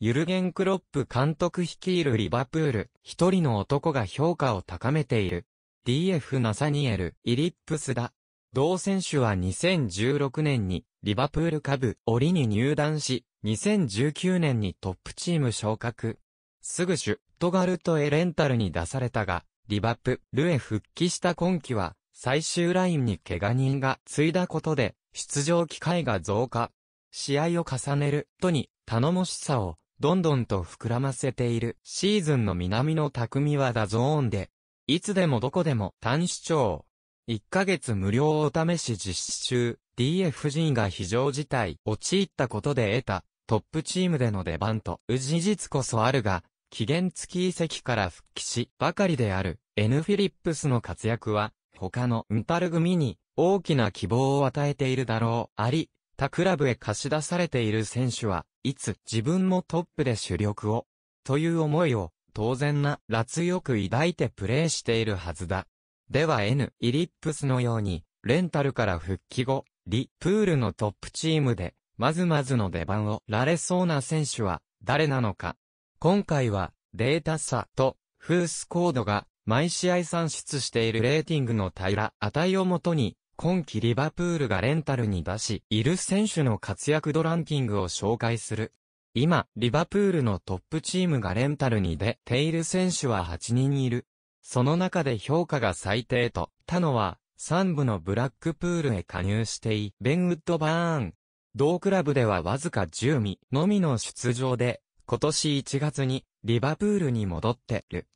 ユルゲン・クロップ監督率いるリバプール、一人の男が評価を高めている。DF ナサニエル・イリップスだ。同選手は2016年にリバプール下部折に入団し、2019年にトップチーム昇格。すぐシュットガルトへレンタルに出されたが、リバプルへ復帰した今季は、最終ラインに怪我人が継いだことで、出場機会が増加。試合を重ねるとに頼もしさをどんどんと膨らませている。シーズンの南の匠はダゾーンで、いつでもどこでも単視聴。1ヶ月無料お試し実施中、DFG が非常事態、陥ったことで得た、トップチームでの出番と、事実こそあるが、期限付き遺跡から復帰し、ばかりである、N フィリップスの活躍は、他のウンパル組に、大きな希望を与えているだろう。あり、他クラブへ貸し出されている選手は、いつ自分もトップで主力を、という思いを、当然なら強く抱いてプレーしているはずだ。では N イリップスのように、レンタルから復帰後、リプールのトップチームで、まずまずの出番をられそうな選手は、誰なのか。今回は、データ差と、フースコードが、毎試合算出しているレーティングの平値をもとに、今季リバプールがレンタルに出し、いる選手の活躍度ランキングを紹介する。今、リバプールのトップチームがレンタルに出ている選手は8人いる。その中で評価が最低と、他のは、3部のブラックプールへ加入してい、ベンウッドバーン。同クラブではわずか10位のみの出場で、今年1月にリバプールに戻ってる。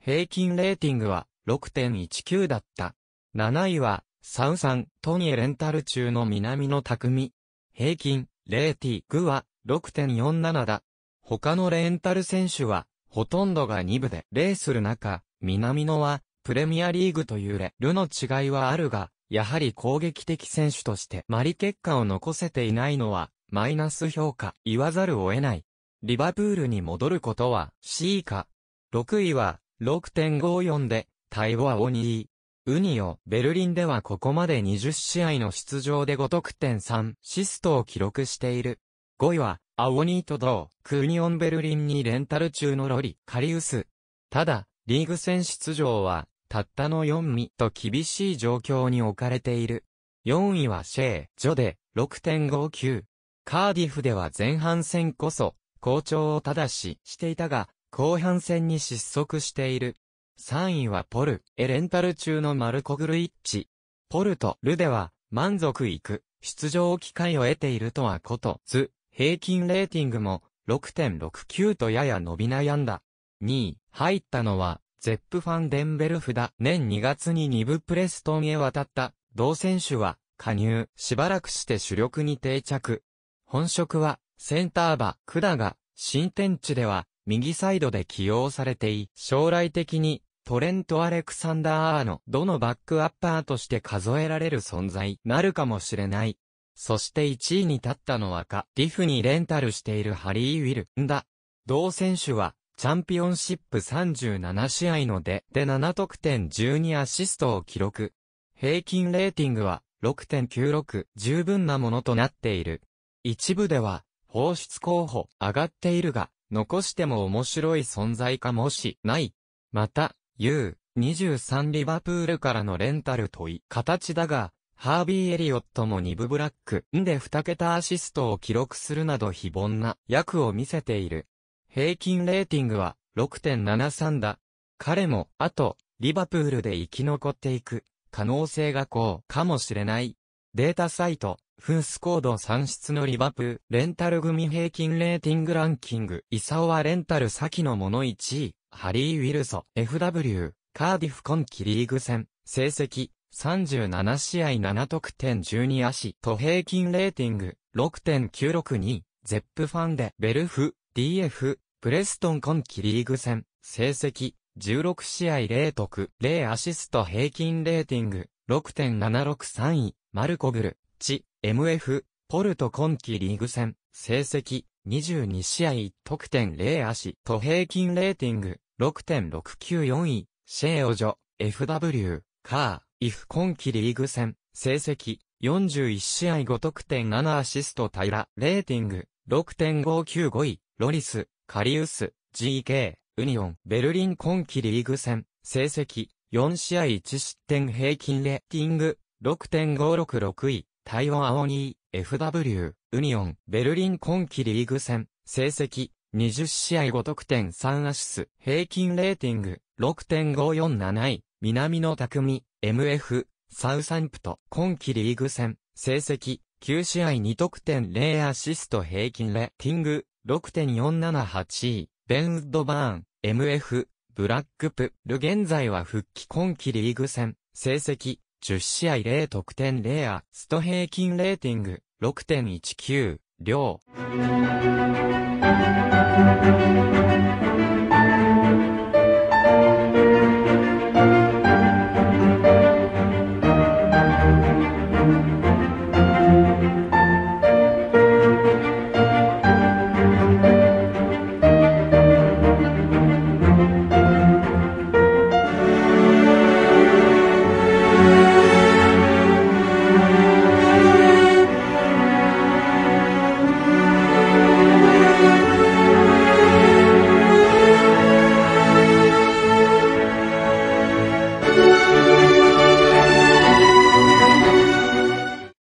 平均レーティングは6.19だった。7位はサウサン、トニエレンタル中の南の匠。平均、0t グは6.47だ。他のレンタル選手は、ほとんどが2部でレーする中、南野は、プレミアリーグというレルの違いはあるが、やはり攻撃的選手としてマリ結果を残せていないのは、マイナス評価、言わざるを得ない。リバプールに戻ることは、C 以下。6位は、6.54で、タイボアオニー。ウニオ、ベルリンではここまで20試合の出場で5得点3シストを記録している。5位は、アオニート・ドー、クーニオンベルリンにレンタル中のロリ、カリウス。ただ、リーグ戦出場は、たったの4位と厳しい状況に置かれている。4位はシェー、ジョで、6.59。カーディフでは前半戦こそ、好調をただししていたが、後半戦に失速している。3位はポル、エレンタル中のマルコ・グルイッチ。ポルとルでは、満足いく、出場機会を得ているとはこと、ず、平均レーティングも、6.69とやや伸び悩んだ。2位、入ったのは、ゼップ・ファン・デンベルフだ。年2月に2部プレストンへ渡った、同選手は、加入、しばらくして主力に定着。本職は、センターバ、クダが、新天地では、右サイドで起用されてい、将来的に、トレント・アレクサンダー・アーのどのバックアッパーとして数えられる存在なるかもしれない。そして1位に立ったのはか、リフにレンタルしているハリー・ウィルンだ。同選手は、チャンピオンシップ37試合ので、で7得点12アシストを記録。平均レーティングは6.96、十分なものとなっている。一部では、放出候補、上がっているが、残しても面白い存在かもし、ない。また、U、23リバプールからのレンタルとい形だが、ハービー・エリオットも2部ブラックで2桁アシストを記録するなど非凡な役を見せている。平均レーティングは6.73だ。彼も、あと、リバプールで生き残っていく可能性がこうかもしれない。データサイト、フースコード算出のリバプ、レンタル組平均レーティングランキング、イサオはレンタル先のもの1位、ハリー・ウィルソ、FW、カーディフ今季リーグ戦、成績、37試合7得点12アシと平均レーティング、6.962、ゼップファンデ、ベルフ、DF、プレストン今季リーグ戦、成績、16試合0得、0アシスト平均レーティング、6.763位、マルコブル、チ、MF、ポルト今季リーグ戦、成績、22試合1得点0アシと平均レーティング、6.694位、シェーオジョ、FW、カー、イフ今季リーグ戦、成績、41試合5得点7アシスト平、レーティング、6.595位、ロリス、カリウス、GK、ウニオン、ベルリン今季リーグ戦、成績、4試合1失点平均レーティング、6.566位、台湾青に FW、ユニオン、ベルリン今季リーグ戦、成績、20試合5得点3アシス、平均レーティング、6.547位、南野匠、MF、サウサンプト、今季リーグ戦、成績、9試合2得点0アシスト平均レーティング、6.478位、ベンウッドバーン、MF、ブラックプル現在は復帰今季リーグ戦、成績、10試合0得点0アスト平均レーティング6.19、両。